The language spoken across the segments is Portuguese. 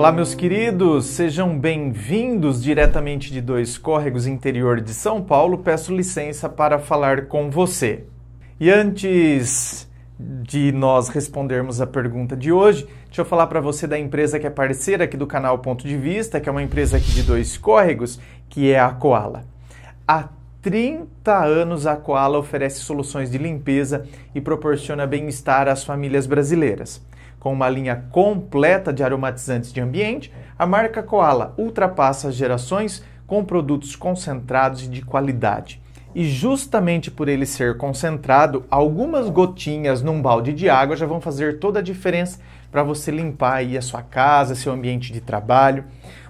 Olá, meus queridos, sejam bem-vindos diretamente de Dois Córregos, interior de São Paulo. Peço licença para falar com você. E antes de nós respondermos a pergunta de hoje, deixa eu falar para você da empresa que é parceira aqui do canal Ponto de Vista, que é uma empresa aqui de Dois Córregos, que é a Koala. Há 30 anos a Koala oferece soluções de limpeza e proporciona bem-estar às famílias brasileiras. Com uma linha completa de aromatizantes de ambiente, a marca Koala ultrapassa as gerações com produtos concentrados e de qualidade. E justamente por ele ser concentrado, algumas gotinhas num balde de água já vão fazer toda a diferença para você limpar aí a sua casa, seu ambiente de trabalho.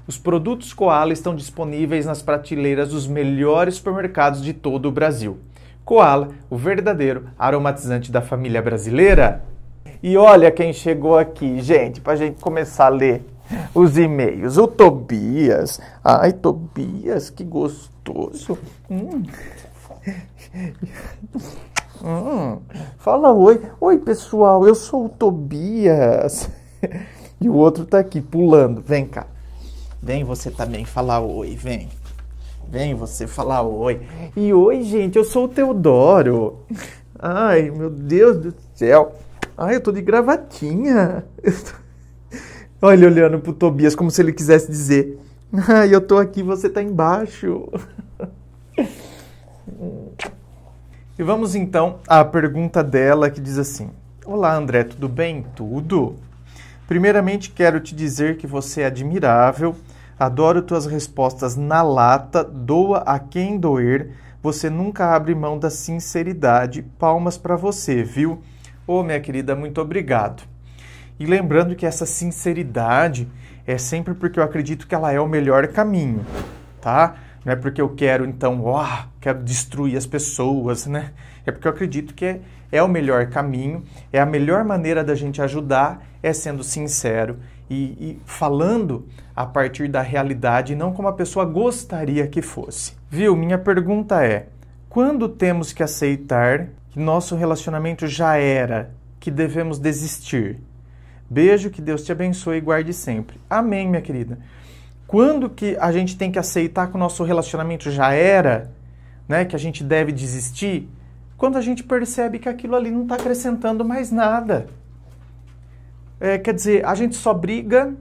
Os produtos Koala estão disponíveis nas prateleiras dos melhores supermercados de todo o Brasil. Koala, o verdadeiro aromatizante da família brasileira. E olha quem chegou aqui, gente, para a gente começar a ler os e-mails. O Tobias. Ai, Tobias, que gostoso. Hum. Hum. Fala oi. Oi, pessoal, eu sou o Tobias. E o outro tá aqui pulando. Vem cá. Vem você também falar oi, vem. Vem você falar oi. E oi, gente, eu sou o Teodoro. Ai, meu Deus do céu. Ah, eu tô de gravatinha. tô... Olha, olhando pro Tobias como se ele quisesse dizer: Ah, eu tô aqui, você tá embaixo. e vamos então à pergunta dela que diz assim: Olá, André, tudo bem? Tudo. Primeiramente, quero te dizer que você é admirável. Adoro tuas respostas na lata, doa a quem doer. Você nunca abre mão da sinceridade. Palmas para você, viu? Ô, oh, minha querida, muito obrigado. E lembrando que essa sinceridade é sempre porque eu acredito que ela é o melhor caminho, tá? Não é porque eu quero, então, ó, oh, quero destruir as pessoas, né? É porque eu acredito que é, é o melhor caminho, é a melhor maneira da gente ajudar, é sendo sincero e, e, falando a partir da realidade, não como a pessoa gostaria que fosse. Viu? Minha pergunta é: quando temos que aceitar que nosso relacionamento já era, que devemos desistir. Beijo, que Deus te abençoe e guarde sempre. Amém, minha querida. Quando que a gente tem que aceitar que o nosso relacionamento já era, né, que a gente deve desistir? Quando a gente percebe que aquilo ali não está acrescentando mais nada. É, quer dizer, a gente só briga,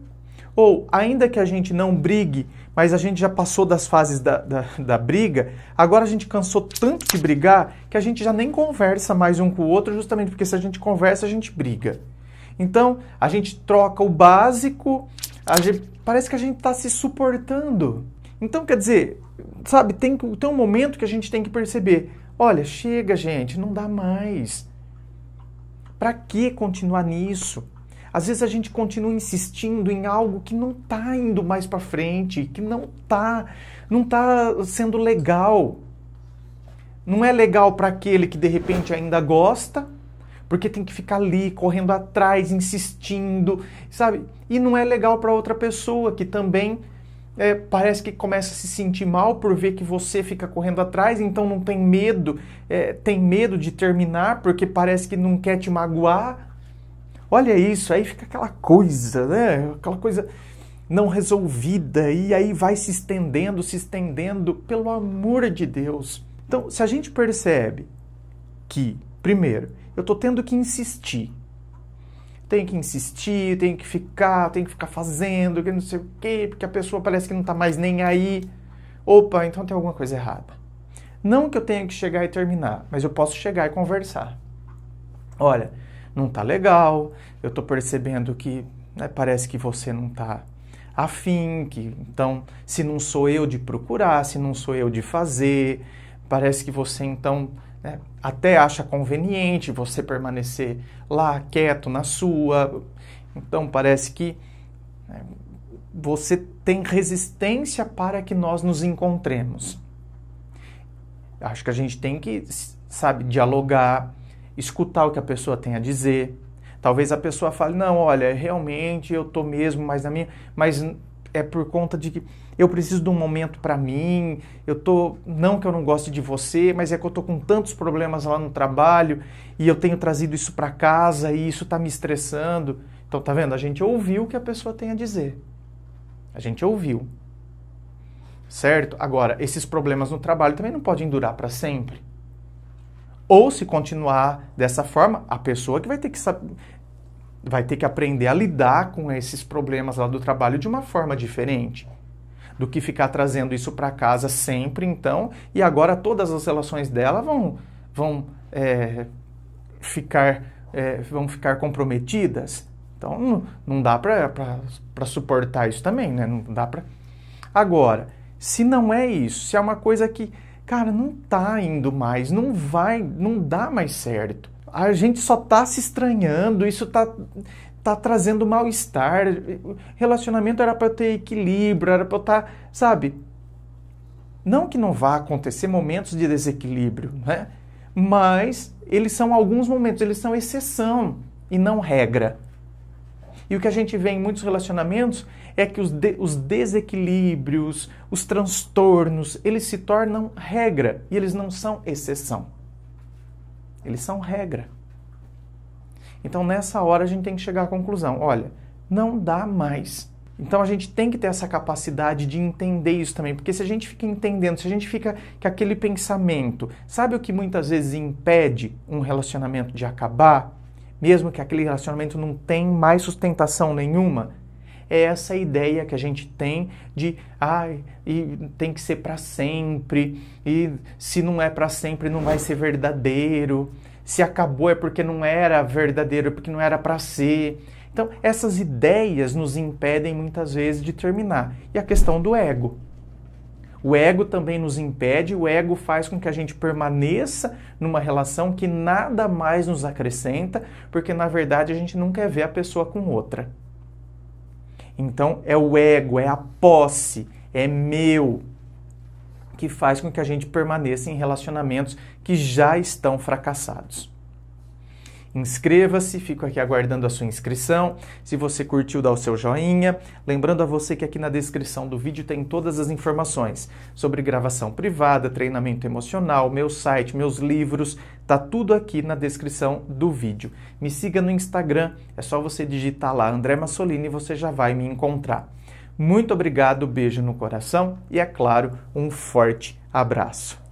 ou ainda que a gente não brigue, mas a gente já passou das fases da, da, da, briga, agora a gente cansou tanto de brigar que a gente já nem conversa mais um com o outro, justamente porque se a gente conversa, a gente briga. Então, a gente troca o básico, gente, parece que a gente está se suportando. Então, quer dizer, sabe, tem, tem um momento que a gente tem que perceber: olha, chega, gente, não dá mais. Para que continuar nisso? Às vezes a gente continua insistindo em algo que não está indo mais para frente, que não está não tá sendo legal. Não é legal para aquele que de repente ainda gosta, porque tem que ficar ali correndo atrás, insistindo, sabe? E não é legal para outra pessoa que também é, parece que começa a se sentir mal por ver que você fica correndo atrás, então não tem medo, é, tem medo de terminar porque parece que não quer te magoar olha isso, aí fica aquela coisa, né? Aquela coisa não resolvida e aí vai se estendendo, se estendendo, pelo amor de Deus. Então, se a gente percebe que, primeiro, eu estou tendo que insistir, tenho que insistir, tenho que ficar, tenho que ficar fazendo, que não sei o quê, porque a pessoa parece que não está mais nem aí. Opa, então tem alguma coisa errada. Não que eu tenha que chegar e terminar, mas eu posso chegar e conversar. Olha, não tá legal, eu tô percebendo que né, parece que você não tá afim, que então se não sou eu de procurar, se não sou eu de fazer, parece que você então né, até acha conveniente você permanecer lá quieto na sua, então parece que né, você tem resistência para que nós nos encontremos. Acho que a gente tem que, sabe, dialogar, escutar o que a pessoa tem a dizer. Talvez a pessoa fale: "Não, olha, realmente eu tô mesmo mais na minha, mas é por conta de que eu preciso de um momento para mim, eu tô, não que eu não goste de você, mas é que eu tô com tantos problemas lá no trabalho e eu tenho trazido isso para casa e isso tá me estressando". Então tá vendo? A gente ouviu o que a pessoa tem a dizer. A gente ouviu. Certo? Agora, esses problemas no trabalho também não podem durar para sempre. Ou se continuar dessa forma, a pessoa que vai ter que saber, vai ter que aprender a lidar com esses problemas lá do trabalho de uma forma diferente do que ficar trazendo isso para casa sempre, então, e agora todas as relações dela vão, vão é, ficar é, vão ficar comprometidas. Então, não, não dá para suportar isso também, né? Não dá para. Agora, se não é isso, se é uma coisa que cara, não tá indo mais, não vai, não dá mais certo. A gente só tá se estranhando, isso tá tá trazendo mal-estar. Relacionamento era para eu ter equilíbrio, era para eu estar, tá, sabe? Não que não vá acontecer momentos de desequilíbrio, né? Mas eles são alguns momentos, eles são exceção e não regra. E o que a gente vê em muitos relacionamentos é que os, de os desequilíbrios, os transtornos, eles se tornam regra e eles não são exceção. Eles são regra. Então, nessa hora, a gente tem que chegar à conclusão: olha, não dá mais. Então, a gente tem que ter essa capacidade de entender isso também, porque se a gente fica entendendo, se a gente fica que aquele pensamento, sabe o que muitas vezes impede um relacionamento de acabar? mesmo que aquele relacionamento não tem mais sustentação nenhuma, é essa ideia que a gente tem de ai, ah, e tem que ser para sempre, e se não é para sempre não vai ser verdadeiro, se acabou é porque não era verdadeiro, é porque não era para ser. Então, essas ideias nos impedem muitas vezes de terminar. E a questão do ego. O ego também nos impede, o ego faz com que a gente permaneça numa relação que nada mais nos acrescenta, porque na verdade a gente não quer ver a pessoa com outra. Então é o ego, é a posse, é meu, que faz com que a gente permaneça em relacionamentos que já estão fracassados. Inscreva-se, fico aqui aguardando a sua inscrição. Se você curtiu, dá o seu joinha. Lembrando a você que aqui na descrição do vídeo tem todas as informações sobre gravação privada, treinamento emocional, meu site, meus livros, tá tudo aqui na descrição do vídeo. Me siga no Instagram, é só você digitar lá André Massolini e você já vai me encontrar. Muito obrigado, beijo no coração e, é claro, um forte abraço.